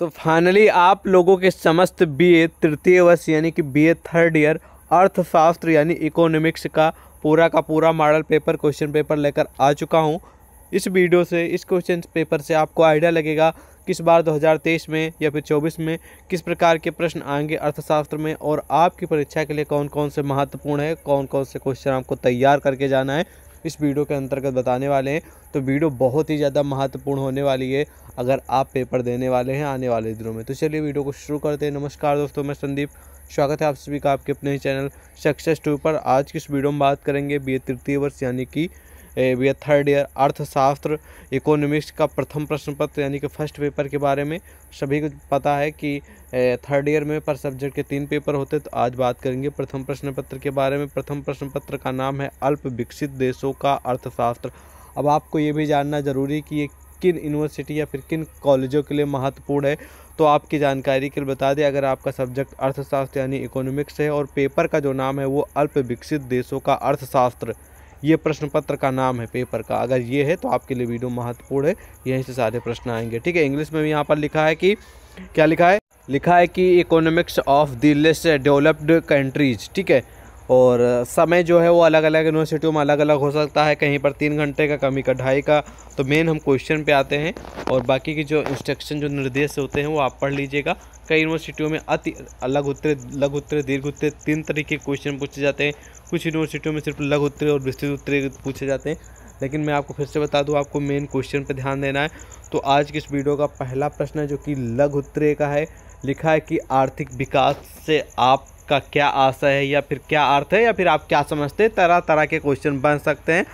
तो फाइनली आप लोगों के समस्त बीए तृतीय वर्ष यानी कि बीए थर्ड ईयर अर्थशास्त्र यानी इकोनॉमिक्स का पूरा का पूरा मॉडल पेपर क्वेश्चन पेपर लेकर आ चुका हूँ इस वीडियो से इस क्वेश्चन पेपर से आपको आइडिया लगेगा किस बार 2023 में या फिर 24 में किस प्रकार के प्रश्न आएंगे अर्थशास्त्र में और आपकी परीक्षा के लिए कौन कौन से महत्वपूर्ण है कौन कौन से क्वेश्चन आपको तैयार करके जाना है इस वीडियो के अंतर्गत बताने वाले हैं तो वीडियो बहुत ही ज़्यादा महत्वपूर्ण होने वाली है अगर आप पेपर देने वाले हैं आने वाले दिनों में तो चलिए वीडियो को शुरू करते हैं नमस्कार दोस्तों मैं संदीप स्वागत है आप सभी का आपके अपने चैनल सक्सेस टू पर आज की इस वीडियो में बात करेंगे बी तृतीय वर्ष यानी कि वे थर्ड ईयर अर्थशास्त्र इकोनॉमिक्स का प्रथम प्रश्न पत्र यानी कि फर्स्ट पेपर के बारे में सभी को पता है कि थर्ड ईयर में पर सब्जेक्ट के तीन पेपर होते तो आज बात करेंगे प्रथम प्रश्न पत्र के बारे में प्रथम प्रश्न पत्र का नाम है अल्प विकसित देशों का अर्थशास्त्र अब आपको ये भी जानना ज़रूरी है कि ये किन यूनिवर्सिटी या फिर किन कॉलेजों के लिए महत्वपूर्ण है तो आपकी जानकारी के लिए बता दें अगर आपका सब्जेक्ट अर्थशास्त्र यानी इकोनॉमिक्स है और पेपर का जो नाम है वो अल्प विकसित देशों का अर्थशास्त्र ये प्रश्न पत्र का नाम है पेपर का अगर ये है तो आपके लिए वीडियो महत्वपूर्ण है यहीं से सारे प्रश्न आएंगे ठीक है इंग्लिश में भी यहाँ पर लिखा है कि क्या लिखा है लिखा है कि economics of the less developed countries ठीक है और समय जो है वो अलग अलग यूनिवर्सिटियों में अलग अलग हो सकता है कहीं पर तीन घंटे का कमी का ढाई का तो मेन हम क्वेश्चन पे आते हैं और बाकी की जो इंस्ट्रक्शन जो निर्देश होते हैं वो आप पढ़ लीजिएगा कई यूनिवर्सिटियों में अति अलग उत्तरे लघु उत्तरे दीर्घ उत्तर तीन तरीके के क्वेश्चन पूछे जाते हैं कुछ यूनिवर्सिटियों में सिर्फ लघु उत्तरे और विस्तृत उत्तरे पूछे जाते हैं लेकिन मैं आपको फिर से बता दूं आपको मेन क्वेश्चन पर ध्यान देना है तो आज की इस वीडियो का पहला प्रश्न है जो कि लघु उत्तरे का है लिखा है कि आर्थिक विकास से आप का क्या आशय है या फिर क्या अर्थ है या फिर आप क्या समझते हैं तरह तरह के क्वेश्चन बन सकते हैं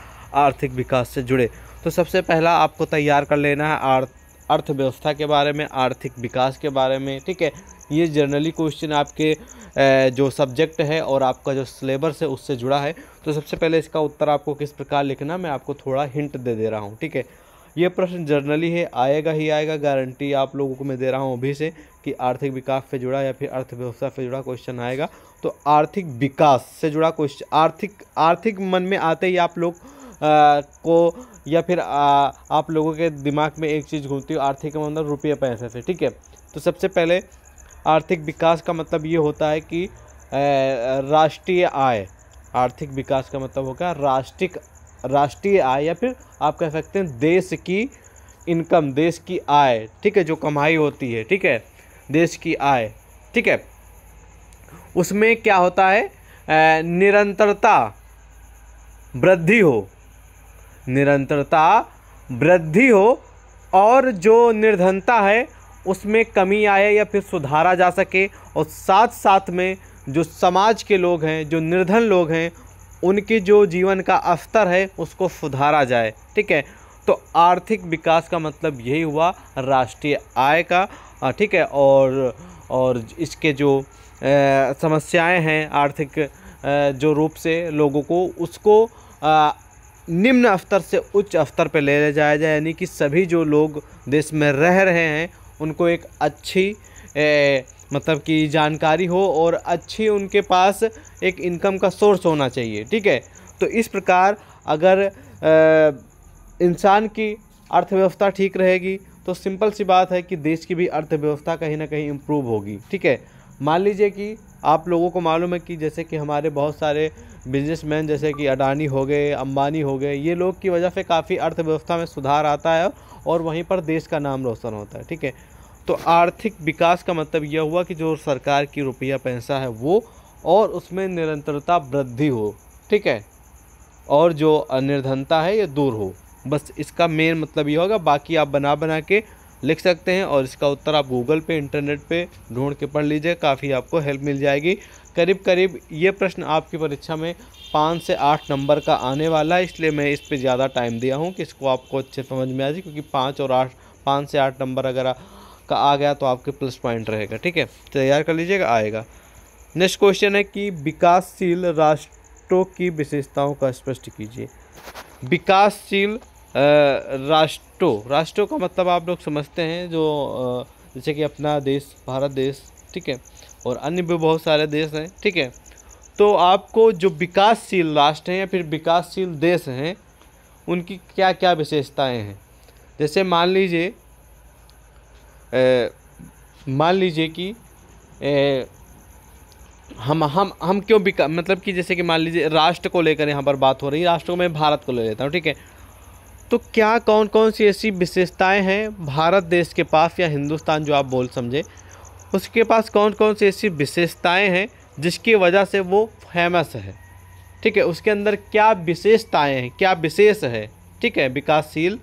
आर्थिक विकास से जुड़े तो सबसे पहला आपको तैयार कर लेना है अर्थव्यवस्था के बारे में आर्थिक विकास के बारे में ठीक है ये जनरली क्वेश्चन आपके जो सब्जेक्ट है और आपका जो सिलेबस है उससे जुड़ा है तो सबसे पहले इसका उत्तर आपको किस प्रकार लिखना मैं आपको थोड़ा हिंट दे दे रहा हूँ ठीक है ये प्रश्न जर्नली है आएगा ही आएगा गारंटी आप लोगों को मैं दे रहा हूँ अभी से कि आर्थिक विकास से जुड़ा या फिर अर्थव्यवस्था से जुड़ा क्वेश्चन आएगा तो आर्थिक विकास से जुड़ा क्वेश्चन आर्थिक आर्थिक मन में आते ही आप लोग आ, को या फिर आ, आप लोगों के दिमाग में एक चीज़ घूमती हो आर्थिक मतलब रुपये पैसे से ठीक है तो सबसे पहले आर्थिक विकास का मतलब ये होता है कि राष्ट्रीय आय आर्थिक विकास का मतलब होगा राष्ट्रिक राष्ट्रीय आय या फिर आप कह सकते हैं देश की इनकम देश की आय ठीक है जो कमाई होती है ठीक है देश की आय ठीक है उसमें क्या होता है निरंतरता वृद्धि हो निरंतरता वृद्धि हो और जो निर्धनता है उसमें कमी आए या फिर सुधारा जा सके और साथ साथ में जो समाज के लोग हैं जो निर्धन लोग हैं उनके जो जीवन का स्तर है उसको सुधारा जाए ठीक है तो आर्थिक विकास का मतलब यही हुआ राष्ट्रीय आय का ठीक है और और इसके जो समस्याएं हैं आर्थिक जो रूप से लोगों को उसको आ, निम्न स्तर से उच्च स्तर पर ले जाया जाए यानी कि सभी जो लोग देश में रह रहे हैं उनको एक अच्छी आ, मतलब कि जानकारी हो और अच्छी उनके पास एक इनकम का सोर्स होना चाहिए ठीक है तो इस प्रकार अगर इंसान की अर्थव्यवस्था ठीक रहेगी तो सिंपल सी बात है कि देश की भी अर्थव्यवस्था कहीं ना कहीं इम्प्रूव होगी ठीक है मान लीजिए कि आप लोगों को मालूम है कि जैसे कि हमारे बहुत सारे बिजनेसमैन जैसे कि अडानी हो गए अंबानी हो गए ये लोग की वजह से काफ़ी अर्थव्यवस्था में सुधार आता है और वहीं पर देश का नाम रोशन होता है ठीक है तो आर्थिक विकास का मतलब यह हुआ कि जो सरकार की रुपया पैसा है वो और उसमें निरंतरता वृद्धि हो ठीक है और जो अनिर्धनता है ये दूर हो बस इसका मेन मतलब ये होगा बाकी आप बना बना के लिख सकते हैं और इसका उत्तर आप गूगल पे इंटरनेट पे ढूंढ के पढ़ लीजिए काफ़ी आपको हेल्प मिल जाएगी करीब करीब ये प्रश्न आपकी परीक्षा में पाँच से आठ नंबर का आने वाला है इसलिए मैं इस पर ज़्यादा टाइम दिया हूँ कि इसको आपको अच्छे समझ में आ जाए क्योंकि पाँच और आठ पाँच से आठ नंबर अगर का आ गया तो आपके प्लस पॉइंट रहेगा ठीक है तैयार कर लीजिएगा आएगा नेक्स्ट क्वेश्चन है कि विकासशील राष्ट्रों की विशेषताओं का स्पष्ट कीजिए विकासशील राष्ट्रों राष्ट्रों का मतलब आप लोग समझते हैं जो जैसे कि अपना देश भारत देश ठीक है और अन्य भी बहुत सारे देश हैं ठीक है तो आपको जो विकासशील राष्ट्र हैं या फिर विकासशील देश हैं उनकी क्या क्या विशेषताएं हैं जैसे मान लीजिए मान लीजिए कि ए, हम हम हम क्यों बिका मतलब कि जैसे कि मान लीजिए राष्ट्र को लेकर यहाँ पर बात हो रही है राष्ट्र को मैं भारत को ले लेता हूँ ठीक है तो क्या कौन कौन सी ऐसी विशेषताएं हैं भारत देश के पास या हिंदुस्तान जो आप बोल समझे उसके पास कौन कौन सी ऐसी विशेषताएं हैं जिसकी वजह से वो फेमस है ठीक है उसके अंदर क्या विशेषताएं हैं क्या विशेष है ठीक है विकासशील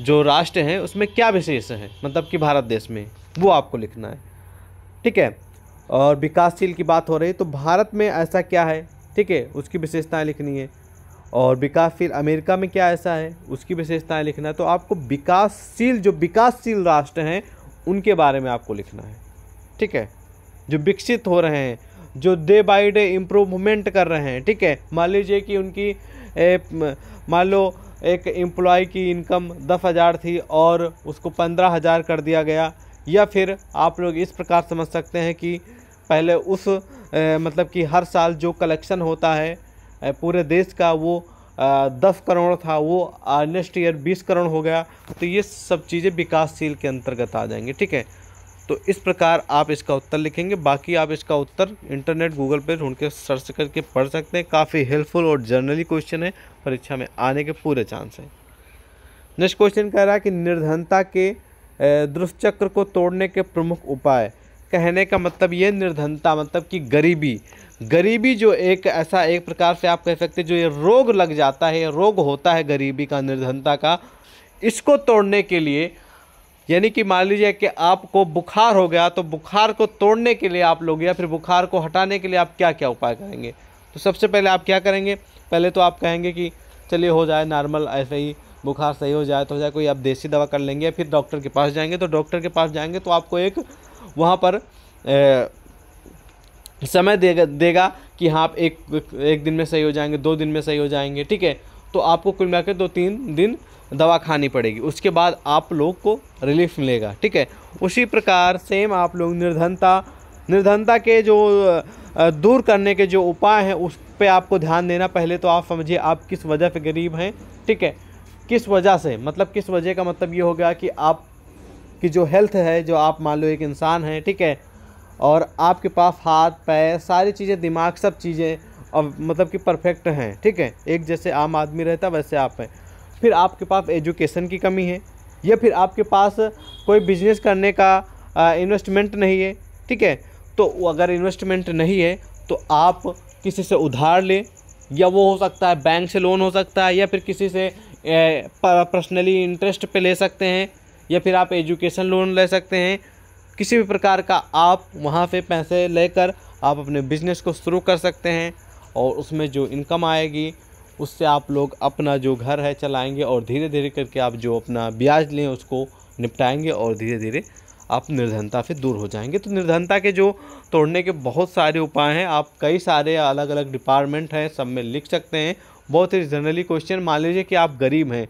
जो राष्ट्र हैं उसमें क्या विशेष है मतलब कि भारत देश में वो आपको लिखना है ठीक है और विकासशील की बात हो रही है तो भारत में ऐसा क्या है ठीक है उसकी विशेषताएं लिखनी है और विकासशील अमेरिका में क्या ऐसा है उसकी विशेषताएं लिखना है तो आपको विकासशील जो विकासशील राष्ट्र हैं उनके बारे में आपको लिखना है ठीक है जो विकसित हो रहे हैं जो डे बाई डे इम्प्रूवमेंट कर रहे हैं ठीक है मान लीजिए कि उनकी मान लो एक एम्प्लॉय की इनकम दस हज़ार थी और उसको पंद्रह हज़ार कर दिया गया या फिर आप लोग इस प्रकार समझ सकते हैं कि पहले उस ए, मतलब कि हर साल जो कलेक्शन होता है पूरे देश का वो दस करोड़ था वो नेक्स्ट ईयर बीस करोड़ हो गया तो ये सब चीज़ें विकासशील के अंतर्गत आ जाएंगे ठीक है तो इस प्रकार आप इसका उत्तर लिखेंगे बाकी आप इसका उत्तर इंटरनेट गूगल पे ढूंढ के सर्च करके पढ़ सकते हैं काफ़ी हेल्पफुल और जनरली क्वेश्चन है परीक्षा में आने के पूरे चांस हैं नेक्स्ट क्वेश्चन कह रहा है कि निर्धनता के दुष्चक्र को तोड़ने के प्रमुख उपाय कहने का मतलब ये निर्धनता मतलब कि गरीबी गरीबी जो एक ऐसा एक प्रकार से आप कह सकते हैं जो ये रोग लग जाता है रोग होता है गरीबी का निर्धनता का इसको तोड़ने के लिए यानी कि मान लीजिए कि आपको बुखार हो गया तो बुखार को तोड़ने के लिए आप लोग या फिर बुखार को हटाने के लिए आप क्या क्या उपाय करेंगे तो सबसे पहले आप क्या करेंगे पहले तो आप कहेंगे कि चलिए हो जाए नॉर्मल ऐसे ही बुखार सही हो जाए तो हो जाए कोई आप देसी दवा कर लेंगे या फिर डॉक्टर के पास जाएंगे तो डॉक्टर के पास जाएंगे तो आपको एक वहाँ पर ए, समय देगा देगा कि हाँ आप एक एक दिन में सही हो जाएंगे दो दिन में सही हो जाएंगे ठीक है तो आपको कुल मिलाकर दो तीन दिन दवा खानी पड़ेगी उसके बाद आप लोग को रिलीफ मिलेगा ठीक है उसी प्रकार सेम आप लोग निर्धनता निर्धनता के जो दूर करने के जो उपाय हैं उस पर आपको ध्यान देना पहले तो आप समझिए आप किस वजह से गरीब हैं ठीक है किस वजह से मतलब किस वजह का मतलब ये हो गया कि आप की जो हेल्थ है जो आप मान लो एक इंसान हैं ठीक है और आपके पास हाथ पैर सारी चीज़ें दिमाग सब चीज़ें अब मतलब कि परफेक्ट हैं ठीक है एक जैसे आम आदमी रहता वैसे आप हैं फिर आपके पास एजुकेशन की कमी है या फिर आपके पास कोई बिजनेस करने का इन्वेस्टमेंट नहीं है ठीक है तो अगर इन्वेस्टमेंट नहीं है तो आप किसी से उधार लें या वो हो सकता है बैंक से लोन हो सकता है या फिर किसी से पर्सनली इंटरेस्ट पे ले सकते हैं या फिर आप एजुकेशन लोन ले सकते हैं किसी भी प्रकार का आप वहाँ से पैसे लेकर आप अपने बिजनेस को शुरू कर सकते हैं और उसमें जो इनकम आएगी उससे आप लोग अपना जो घर है चलाएंगे और धीरे धीरे करके आप जो अपना ब्याज लें उसको निपटाएंगे और धीरे धीरे आप निर्धनता से दूर हो जाएंगे तो निर्धनता के जो तोड़ने के बहुत सारे उपाय हैं आप कई सारे अलग अलग डिपार्टमेंट हैं सब में लिख सकते हैं बहुत ही जनरली क्वेश्चन मान लीजिए कि आप गरीब हैं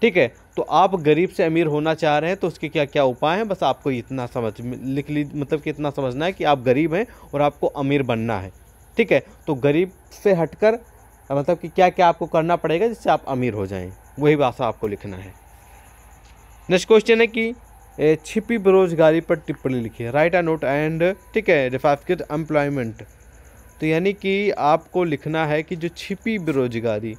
ठीक है तो आप गरीब से अमीर होना चाह रहे हैं तो उसके क्या क्या उपाय हैं बस आपको इतना समझ लिख ली मतलब कि इतना समझना है कि आप गरीब हैं और आपको अमीर बनना है ठीक है तो गरीब से हटकर मतलब कि क्या क्या आपको करना पड़ेगा जिससे आप अमीर हो जाएं वही भाषा आपको लिखना है नेक्स्ट क्वेश्चन है कि छिपी बेरोजगारी पर टिप्पणी लिखिए राइट आ नोट एंड ठीक है रिफाफिकट एम्प्लॉयमेंट तो यानी कि आपको लिखना है कि जो छिपी बेरोजगारी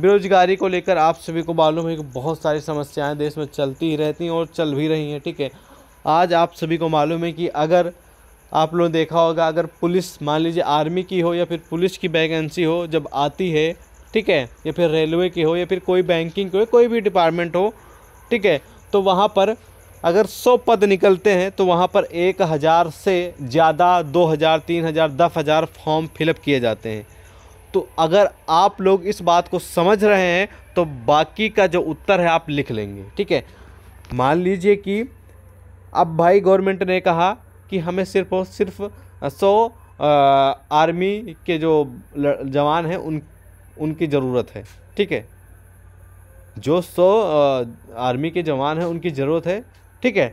बेरोजगारी को लेकर आप सभी को मालूम है कि बहुत सारी समस्याएं देश में चलती ही रहती हैं और चल भी रही हैं ठीक है आज आप सभी को मालूम है कि अगर आप लोगों ने देखा होगा अगर पुलिस मान लीजिए आर्मी की हो या फिर पुलिस की वैकेंसी हो जब आती है ठीक है या फिर रेलवे की हो या फिर कोई बैंकिंग की हो कोई भी डिपार्टमेंट हो ठीक है तो वहाँ पर अगर सौ पद निकलते हैं तो वहाँ पर एक हज़ार से ज़्यादा दो हज़ार तीन हज़ार दस हज़ार फॉर्म फिलअप किए जाते हैं तो अगर आप लोग इस बात को समझ रहे हैं तो बाकी का जो उत्तर है आप लिख लेंगे ठीक है मान लीजिए कि अब भाई गवर्नमेंट ने कहा कि हमें सिर्फ और सिर्फ सौ आर्मी के जो जवान हैं उन उनकी ज़रूरत है ठीक है जो सौ आर्मी के जवान हैं उनकी ज़रूरत है ठीक है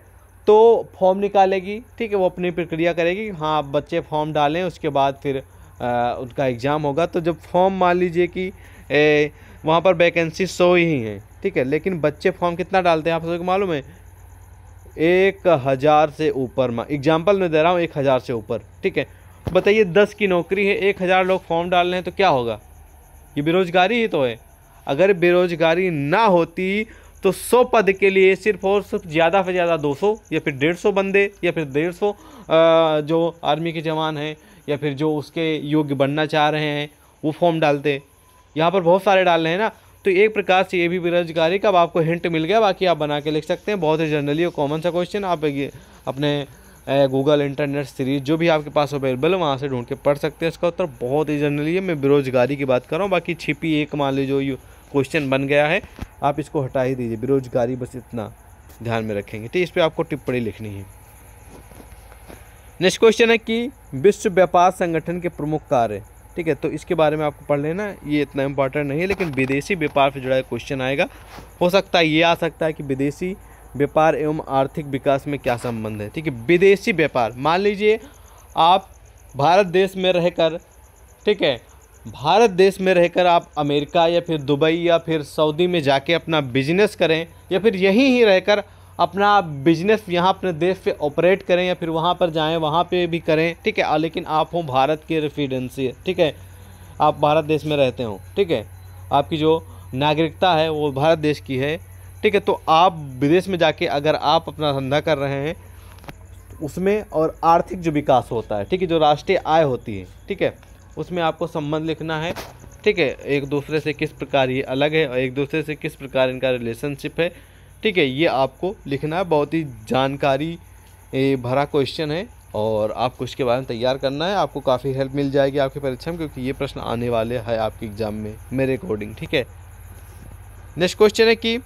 तो फॉर्म निकालेगी ठीक है वो अपनी प्रक्रिया करेगी हाँ आप बच्चे फॉर्म डालें उसके बाद फिर आ, उनका एग्ज़ाम होगा तो जब फॉर्म मान लीजिए कि ए, वहाँ पर वैकेंसी सौ ही हैं ठीक है लेकिन बच्चे फॉर्म कितना डालते हैं आप सबको मालूम है एक हज़ार से ऊपर मार्क एग्जाम्पल मैं दे रहा हूँ एक हज़ार से ऊपर ठीक है बताइए दस की नौकरी है एक हज़ार लोग फॉर्म डाल रहे हैं तो क्या होगा ये बेरोज़गारी ही तो है अगर बेरोज़गारी ना होती तो सौ पद के लिए सिर्फ और सिर्फ ज़्यादा से ज़्यादा दो सौ या फिर डेढ़ सौ बंदे या फिर डेढ़ सौ जो आर्मी के जवान हैं या फिर जो उसके योग्य बनना चाह रहे हैं वो फॉर्म डालते यहाँ पर बहुत सारे डाल रहे हैं ना तो एक प्रकार से ये भी बेरोजगारी का अब आपको हिंट मिल गया बाकी आप बना के लिख सकते हैं बहुत ही जनरली और कॉमन सा क्वेश्चन आप ये अपने गूगल इंटरनेट सीरीज जो भी आपके पास अवेलेबल है वहाँ से ढूंढ के पढ़ सकते हैं इसका उत्तर बहुत ही जनरली है मैं बेरोजगारी की बात कर रहा हूँ बाकी छिपी एक मान लीजिए क्वेश्चन बन गया है आप इसको हटा ही दीजिए बेरोजगारी बस इतना ध्यान में रखेंगे ठीक इस पर आपको टिप्पणी लिखनी है नेक्स्ट क्वेश्चन है कि विश्व व्यापार संगठन के प्रमुख कार्य ठीक है तो इसके बारे में आपको पढ़ लेना ये इतना इम्पॉर्टेंट नहीं है लेकिन विदेशी व्यापार से जुड़ा क्वेश्चन आएगा हो सकता है ये आ सकता है कि विदेशी व्यापार एवं आर्थिक विकास में क्या संबंध है ठीक है विदेशी व्यापार मान लीजिए आप भारत देश में रहकर ठीक है भारत देश में रहकर आप अमेरिका या फिर दुबई या फिर सऊदी में जाके अपना बिजनेस करें या फिर यहीं ही रहकर अपना बिजनेस यहाँ अपने देश से ऑपरेट करें या फिर वहाँ पर जाएं वहाँ पे भी करें ठीक है लेकिन आप हों भारत के रेफिडेंसी ठीक है आप भारत देश में रहते हों ठीक है आपकी जो नागरिकता है वो भारत देश की है ठीक है तो आप विदेश में जाके अगर आप अपना धंधा कर रहे हैं तो उसमें और आर्थिक जो विकास होता है ठीक है जो राष्ट्रीय आय होती है ठीक है उसमें आपको संबंध लिखना है ठीक है एक दूसरे से किस प्रकार ये अलग है और एक दूसरे से किस प्रकार इनका रिलेशनशिप है ठीक है ये आपको लिखना है बहुत ही जानकारी भरा क्वेश्चन है और आपको इसके बारे में तैयार करना है आपको काफ़ी हेल्प मिल जाएगी आपकी परीक्षा में क्योंकि ये प्रश्न आने वाले हैं आपके एग्ज़ाम में मेरे अकॉर्डिंग ठीक है नेक्स्ट क्वेश्चन है कि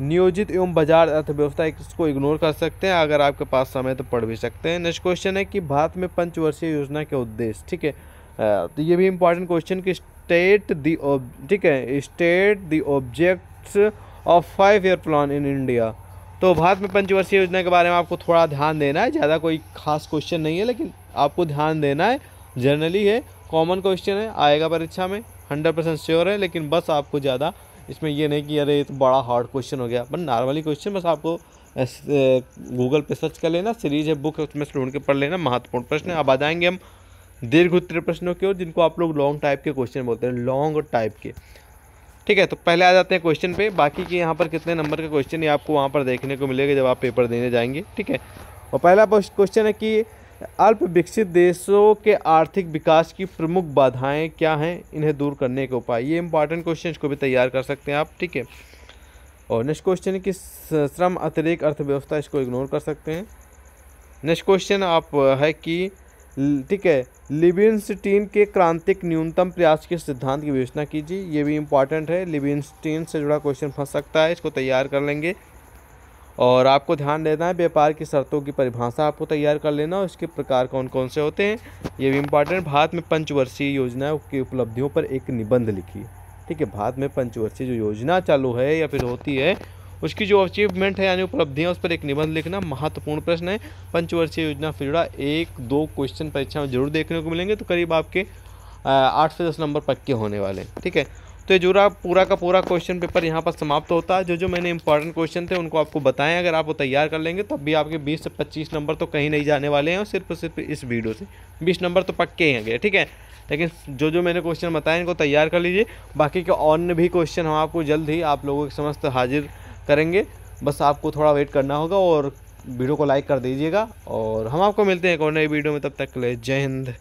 नियोजित एवं बाजार अर्थव्यवस्था इसको इग्नोर कर सकते हैं अगर आपके पास समय तो पढ़ भी सकते हैं नेक्स्ट क्वेश्चन है कि भारत में पंचवर्षीय योजना के उद्देश्य ठीक है तो ये भी इम्पॉर्टेंट क्वेश्चन कि स्टेट दी ठीक है state the objects of five year plan in India तो भारत में पंचवर्षीय योजना के बारे में आपको थोड़ा ध्यान देना है ज़्यादा कोई खास क्वेश्चन नहीं है लेकिन आपको ध्यान देना है जनरली है कॉमन क्वेश्चन है आएगा परीक्षा में हंड्रेड परसेंट श्योर है लेकिन बस आपको ज़्यादा इसमें यह नहीं कि अरे तो बड़ा हार्ड क्वेश्चन हो गया बट नॉर्मली क्वेश्चन बस आपको गूगल पे सर्च कर लेना सीरीज है बुक उसमें ढूंढ के पढ़ लेना महत्वपूर्ण प्रश्न है अब आ जाएंगे हम दीर्घ उत्तर प्रश्नों की ओर जिनको आप लोग लॉन्ग टाइप के क्वेश्चन बोलते हैं लॉन्ग टाइप के ठीक है तो पहले आ जाते हैं क्वेश्चन पे बाकी के यहाँ पर कितने नंबर का क्वेश्चन ये आपको वहाँ पर देखने को मिलेगा जब आप पेपर देने जाएंगे ठीक है और पहला क्वेश्चन है कि अल्प विकसित देशों के आर्थिक विकास की प्रमुख बाधाएं क्या हैं इन्हें दूर करने के उपाय ये इंपॉर्टेंट क्वेश्चन को भी तैयार कर सकते हैं आप ठीक है और नेक्स्ट क्वेश्चन है कि श्रम अतिरिक्त अर्थव्यवस्था इसको इग्नोर कर सकते हैं नेक्स्ट क्वेश्चन आप है कि ठीक है लिबिनस्टीन के क्रांतिक न्यूनतम प्रयास के सिद्धांत की विवेचना कीजिए ये भी इम्पॉर्टेंट है लिबिनस्टीन से जुड़ा क्वेश्चन फंस सकता है इसको तैयार कर लेंगे और आपको ध्यान देना है व्यापार की शर्तों की परिभाषा आपको तैयार कर लेना और इसके प्रकार कौन कौन से होते हैं ये भी इंपॉर्टेंट भारत में पंचवर्षीय योजना की उपलब्धियों पर एक निबंध लिखिए ठीक है भारत में पंचवर्षीय जो योजना चालू है या फिर होती है उसकी जो अचीवमेंट है यानी उपलब्धियाँ उस पर एक निबंध लिखना महत्वपूर्ण प्रश्न है पंचवर्षीय योजना से जुड़ा एक दो क्वेश्चन परीक्षा में जरूर देखने को मिलेंगे तो करीब आपके आठ से दस नंबर पक्के होने वाले हैं ठीक है तो ये जुड़ा पूरा का पूरा क्वेश्चन पेपर यहाँ पर समाप्त होता है जो जो मैंने इंपॉर्टेंट क्वेश्चन थे उनको आपको बताएं अगर आप वो तैयार कर लेंगे तब भी आपके 20 से 25 नंबर तो कहीं नहीं जाने वाले हैं और सिर्फ सिर्फ इस वीडियो से 20 नंबर तो पक्के ही आएंगे ठीक है लेकिन जो जो मैंने क्वेश्चन बताए इनको तैयार कर लीजिए बाकी के अन्य भी क्वेश्चन हम आपको जल्द ही आप लोगों के समस्त हाजिर करेंगे बस आपको थोड़ा वेट करना होगा और वीडियो को लाइक कर दीजिएगा और हम आपको मिलते हैं एक और नई वीडियो में तब तक के लिए जय हिंद